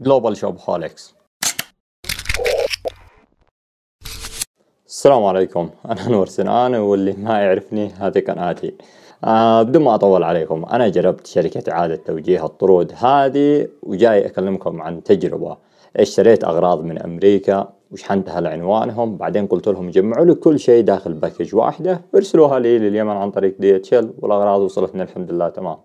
جلوبال شوب هوليكس السلام عليكم انا نور سنان واللي ما يعرفني هذه قناتي آه بدون ما اطول عليكم انا جربت شركه اعاده توجيه الطرود هذه وجاي اكلمكم عن تجربه اشتريت اغراض من امريكا وشحنتها لعنوانهم بعدين قلت لهم جمعوا لي كل شيء داخل باكج واحده وارسلوها لي لليمن عن طريق دي اتش ال والاغراض وصلتنا الحمد لله تمام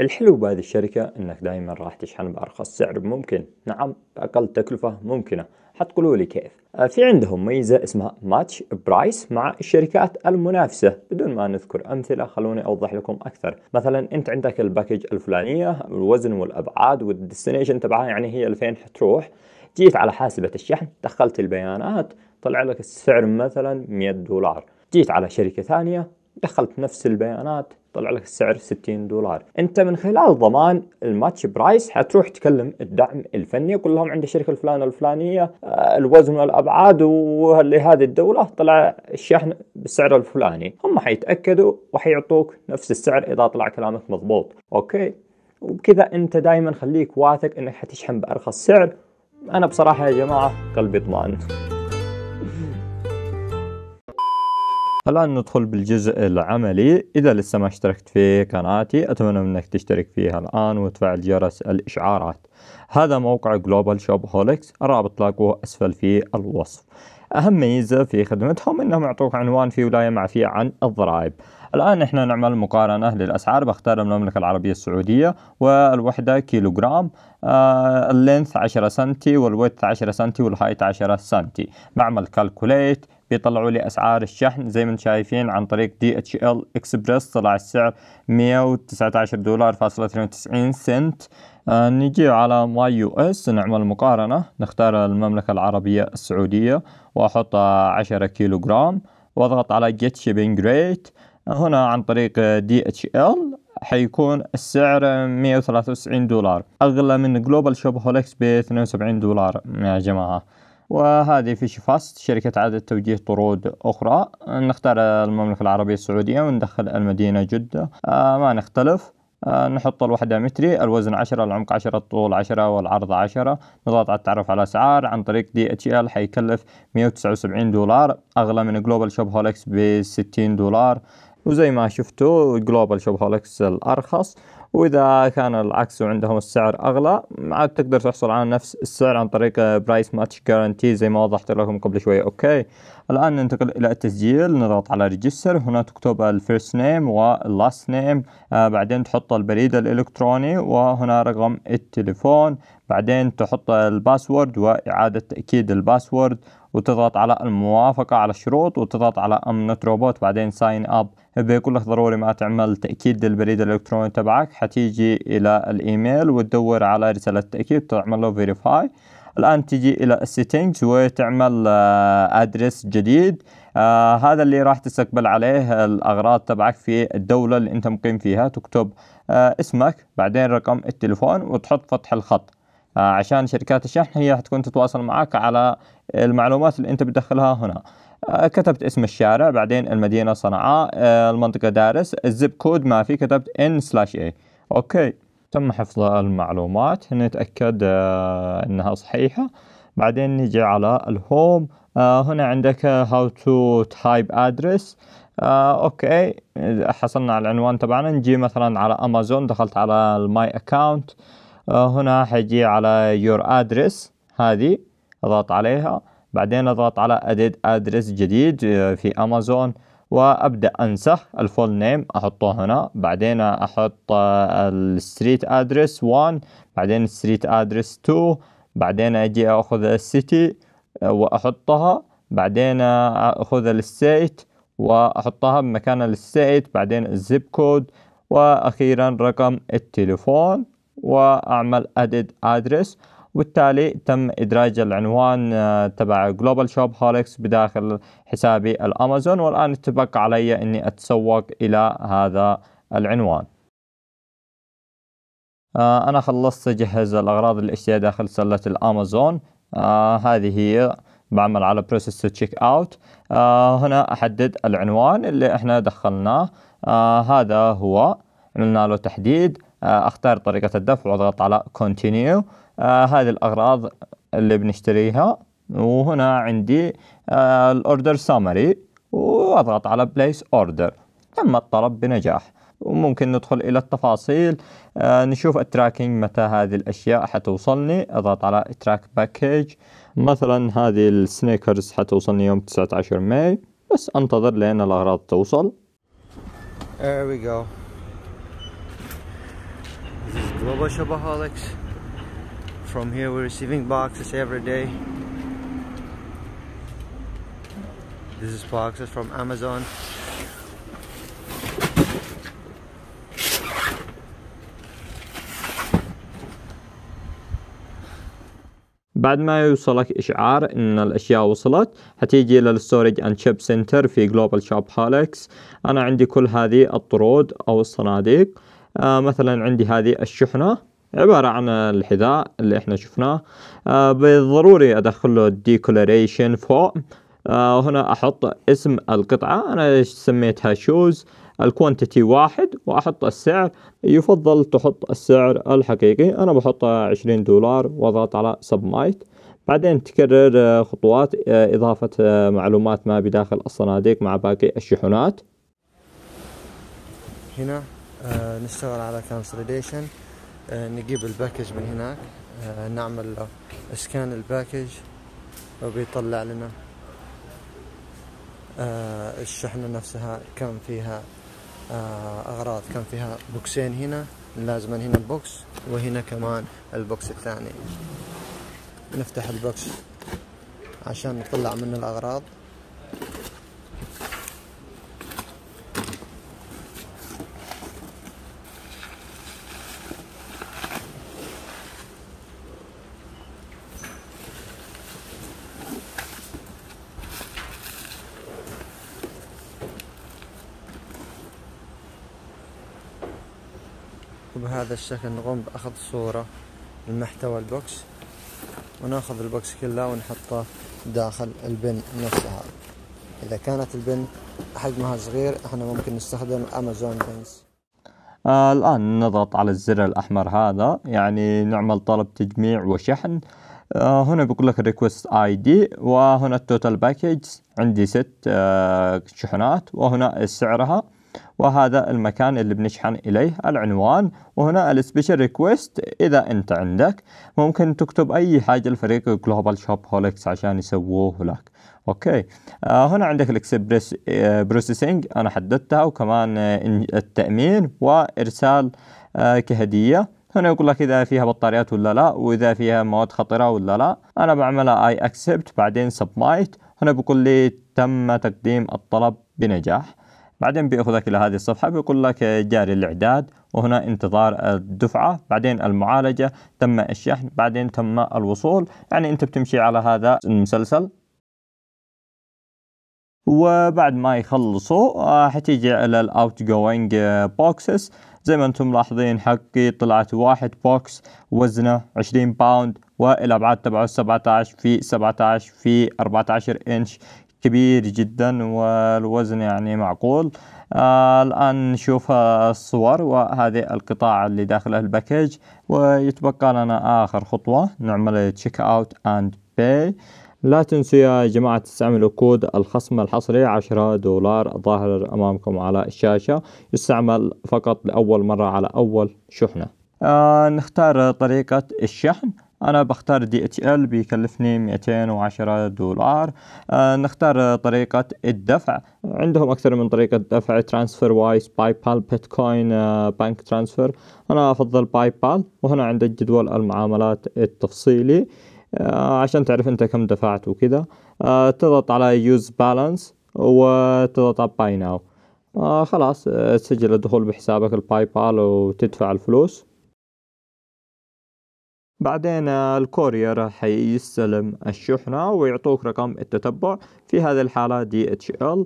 الحلو بهذه الشركة انك دائما راح تشحن بارخص سعر ممكن نعم باقل تكلفة ممكنة حتقولوا لي كيف آه، في عندهم ميزة اسمها ماتش برايس مع الشركات المنافسة بدون ما نذكر أمثلة خلوني أوضح لكم أكثر مثلا أنت عندك الباكج الفلانية الوزن والأبعاد والديستنيشن تبعها يعني هي 2000 حتروح جيت على حاسبة الشحن دخلت البيانات طلع لك السعر مثلا 100 دولار جيت على شركة ثانية دخلت نفس البيانات طلع لك السعر 60 دولار انت من خلال ضمان الماتش برايس حتروح تكلم الدعم الفني قول لهم عندي الشركه الفلان الفلانيه آه، الوزن والابعاد ولهذه الدوله طلع الشحن بالسعر الفلاني هم حيتاكدوا وحيعطوك نفس السعر اذا طلع كلامك مضبوط اوكي وبكذا انت دائما خليك واثق انك حتشحن بارخص سعر انا بصراحه يا جماعه قلبي اطمئن الآن ندخل بالجزء العملي إذا لسه ما اشتركت في قناتي أتمنى منك تشترك فيها الآن وتفعل جرس الإشعارات هذا موقع جلوبال شوب هوليكس الرابط تلاقوه أسفل في الوصف أهم ميزة في خدمتهم أنهم يعطوك عنوان في ولاية معفية عن الضرائب الآن إحنا نعمل مقارنة للأسعار بختار المملكة العربية السعودية والوحدة كيلوغرام آه اللينث 10 سنتي والويت 10 سنتي والهايت 10 سنتي بعمل كالكوليت بيطلعوا لي اسعار الشحن زي ما انتم شايفين عن طريق دي اتش ال اكسبرس طلع السعر 119 دولار فاصلة 92 سنت آه نجي على ماي يو اس نعمل مقارنة نختار المملكة العربية السعودية واحط 10 كيلو جرام واضغط على جيت شيبينج ريت هنا عن طريق دي اتش ال حيكون السعر 193 دولار اغلى من جلوبال شوب هولكس ب 72 دولار يا جماعه وهذه فيش فاست شركة عادة توجيه طرود أخرى نختار المملكة العربية السعودية وندخل المدينة جدة آه، ما نختلف آه، نحط الوحدة متري الوزن عشرة العمق عشرة الطول عشرة والعرض عشرة نضغط على التعرف على الأسعار عن طريق دي اتش ال حيكلف مية وتسعة وسبعين دولار أغلى من جلوبال شوب هولكس بستين دولار وزي ما شفتوا جلوبال شوب هولكس الارخص واذا كان العكس وعندهم السعر اغلى عاد تقدر تحصل على نفس السعر عن طريق برايس ماتش جارانتي زي ما وضحت لكم قبل شوي اوكي الان ننتقل الى التسجيل نضغط على ريجستر هنا تكتب الفيرست نيم واللاست نيم بعدين تحط البريد الالكتروني وهنا رقم التليفون بعدين تحط الباسورد واعاده تاكيد الباسورد وتضغط على الموافقة على الشروط وتضغط على أمنت روبوت بعدين ساين أب بيقول لك ضروري ما تعمل تأكيد للبريد الإلكتروني تبعك حتيجي إلى الإيميل وتدور على رسالة تأكيد تعمل له فيريفاي الآن تجي إلى السيتنجز وتعمل أدرس آه، جديد آه هذا اللي راح تستقبل عليه الأغراض تبعك في الدولة اللي أنت مقيم فيها تكتب آه اسمك بعدين رقم التليفون وتحط فتح الخط آه، عشان شركات الشحن هي حتكون تتواصل معك على المعلومات اللي انت بتدخلها هنا آه، كتبت اسم الشارع بعدين المدينه صنعاء آه، المنطقه دارس الزب كود ما في كتبت ان سلاش اي اوكي تم حفظ المعلومات نتاكد انها صحيحه بعدين نجي على الهوم هنا عندك هاو تو تايب ادرس اوكي حصلنا على العنوان تبعنا نجي مثلا على امازون دخلت على الماي اكاونت آه، هنا حجي على يور ادرس هذه اضغط عليها بعدين اضغط على اديت ادرس جديد آه، في امازون وابدا انسخ الفول نيم احطه هنا بعدين احط الستريت ادرس 1 بعدين الستريت ادرس 2 بعدين اجي اخذ السيتي آه، واحطها بعدين اخذ الستيت واحطها بمكان الستيت بعدين الزب كود واخيرا رقم التليفون واعمل ادد ادرس وبالتالي تم ادراج العنوان آه، تبع جلوبال شوب هولكس بداخل حسابي الامازون والان اتبقى علي اني اتسوق الى هذا العنوان آه، انا خلصت اجهز الاغراض اللي اشتريها داخل سله الامازون آه، هذه هي بعمل على بروسيس تشيك اوت هنا احدد العنوان اللي احنا دخلناه آه هذا هو عملنا له تحديد آه، اختار طريقة الدفع واضغط على continue آه، هذه الاغراض اللي بنشتريها وهنا عندي آه، الاوردر summary واضغط على بليس اوردر تم الطلب بنجاح وممكن ندخل الى التفاصيل آه نشوف التراكينج متى هذه الاشياء حتوصلني اضغط على تراك باكج مثلا هذه السنيكرز حتوصلني يوم 19 ماي بس انتظر لين الاغراض توصل There we go. Global Shopaholics. From here we're receiving boxes every day. This is boxes from Amazon. بعد ما يوصلك اشعار ان الاشياء وصلت هتيجي للستورج اند شيب سنتر في جلوبال شوب هالكس انا عندي كل هذه الطرود او الصناديق آه، مثلا عندي هذه الشحنة عبارة عن الحذاء اللي احنا شفناه آه، بالضروري ادخل له ديكولريشن فوق آه، هنا احط اسم القطعة انا سميتها شوز الكوانتيتي واحد واحط السعر يفضل تحط السعر الحقيقي انا بحط عشرين دولار واضغط على سبمايت بعدين تكرر خطوات إضافة معلومات ما بداخل الصناديق مع باقي الشحنات هنا آه، نشتغل على كونسوليديشن آه، نجيب الباكج من هناك آه، نعمل نعمل اسكان الباكج وبيطلع لنا الشحنة نفسها كم فيها اغراض كم فيها بوكسين هنا لازم هنا البوكس وهنا كمان البوكس الثاني نفتح البوكس عشان نطلع منه الاغراض بهذا الشكل نقوم بأخذ صورة لمحتوى البوكس وناخذ البوكس كله ونحطه داخل البن نفسها إذا كانت البن حجمها صغير احنا ممكن نستخدم أمازون بنز آه الآن نضغط على الزر الأحمر هذا يعني نعمل طلب تجميع وشحن آه هنا بيقول لك ريكوست اي دي وهنا التوتال باكج عندي ست آه شحنات وهنا سعرها وهذا المكان اللي بنشحن إليه العنوان وهنا السبيشال ريكويست إذا أنت عندك ممكن تكتب أي حاجة لفريق جلوبال شوب هولكس عشان يسووه لك اوكي آه هنا عندك الاكسبريس آه، بروسيسنج انا حددتها وكمان آه، التامين وارسال آه كهديه هنا يقول لك اذا فيها بطاريات ولا لا واذا فيها مواد خطره ولا لا انا بعملها اي اكسبت بعدين سبمايت هنا بيقول لي تم تقديم الطلب بنجاح بعدين بياخذك الى هذه الصفحه بيقول لك جاري الاعداد وهنا انتظار الدفعه بعدين المعالجه تم الشحن بعدين تم الوصول يعني انت بتمشي على هذا المسلسل وبعد ما يخلصوا آه، حتيجي على الاوت جوينج بوكسز زي ما انتم ملاحظين حقي طلعت واحد بوكس وزنه 20 باوند والابعاد تبعه 17 في 17 في 14 انش كبير جدا والوزن يعني معقول آه، الآن نشوف الصور وهذه القطاع اللي داخله الباكيج ويتبقى لنا آخر خطوة نعمل تشيك اوت اند باي لا تنسوا يا جماعة تستعملوا كود الخصم الحصري عشرة دولار ظاهر أمامكم على الشاشة يستعمل فقط لأول مرة على أول شحنة آه نختار طريقة الشحن انا بختار دي اتش ال بيكلفني 210 دولار آه نختار طريقة الدفع عندهم اكثر من طريقة دفع ترانسفير وايز باي بال بيتكوين آه بنك ترانسفير انا افضل باي بال وهنا عندك جدول المعاملات التفصيلي آه عشان تعرف انت كم دفعت وكذا آه تضغط على يوز بالانس وتضغط على باي ناو آه خلاص آه، تسجل الدخول بحسابك الباي بال وتدفع الفلوس بعدين الكورير راح يستلم الشحنة ويعطوك رقم التتبع في هذه الحالة دي اتش ال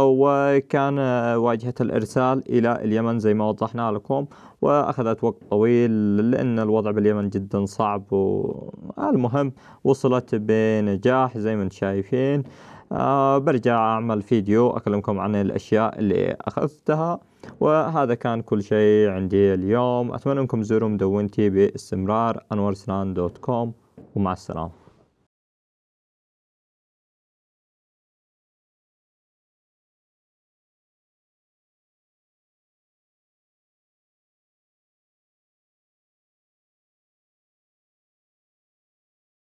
وكان واجهة الارسال الى اليمن زي ما وضحنا لكم واخذت وقت طويل لان الوضع باليمن جدا صعب والمهم وصلت بنجاح زي ما انتم شايفين آه، برجع أعمل فيديو أكلمكم عن الأشياء اللي أخذتها وهذا كان كل شيء عندي اليوم أتمنى أنكم تزوروا مدونتي باستمرار انورسلان دوت كوم ومع السلامة